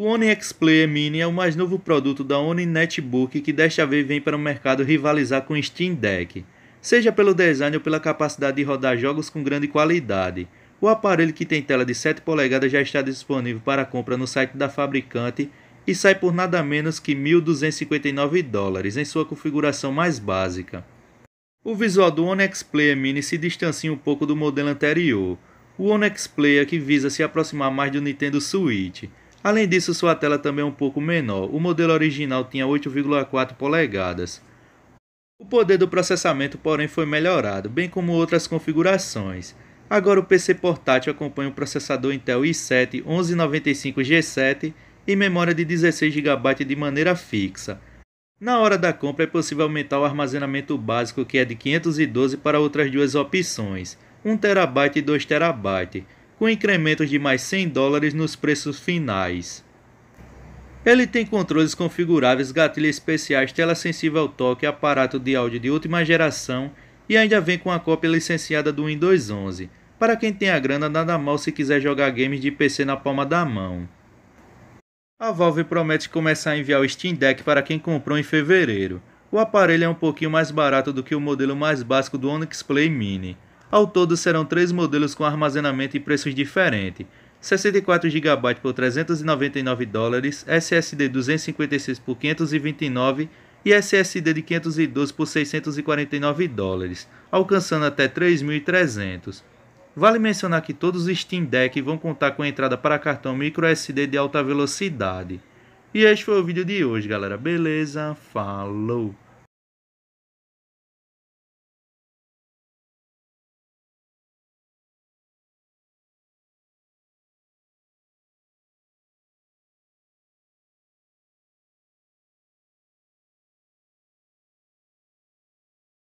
O Oni X Player Mini é o mais novo produto da Oni Netbook que desta vez vem para o mercado rivalizar com o Steam Deck. Seja pelo design ou pela capacidade de rodar jogos com grande qualidade. O aparelho que tem tela de 7 polegadas já está disponível para compra no site da fabricante e sai por nada menos que 1.259 dólares em sua configuração mais básica. O visual do One X Player Mini se distancia um pouco do modelo anterior. O One X Player que visa se aproximar mais do Nintendo Switch. Além disso, sua tela também é um pouco menor. O modelo original tinha 8,4 polegadas. O poder do processamento, porém, foi melhorado, bem como outras configurações. Agora o PC portátil acompanha o processador Intel i7 1195G7 e memória de 16 GB de maneira fixa. Na hora da compra é possível aumentar o armazenamento básico que é de 512 para outras duas opções, 1 TB e 2 TB, com incrementos de mais 100 dólares nos preços finais. Ele tem controles configuráveis, gatilhos especiais, tela sensível ao toque, aparato de áudio de última geração e ainda vem com a cópia licenciada do Windows 11. Para quem tem a grana, nada mal se quiser jogar games de PC na palma da mão. A Valve promete começar a enviar o Steam Deck para quem comprou em fevereiro. O aparelho é um pouquinho mais barato do que o modelo mais básico do Onyx Play Mini. Ao todo serão três modelos com armazenamento e preços diferentes. 64 GB por 399 dólares, SSD 256 por 529 e SSD de 512 por 649 dólares, alcançando até 3.300. Vale mencionar que todos os Steam Deck vão contar com entrada para cartão microSD de alta velocidade. E este foi o vídeo de hoje, galera. Beleza? Falou!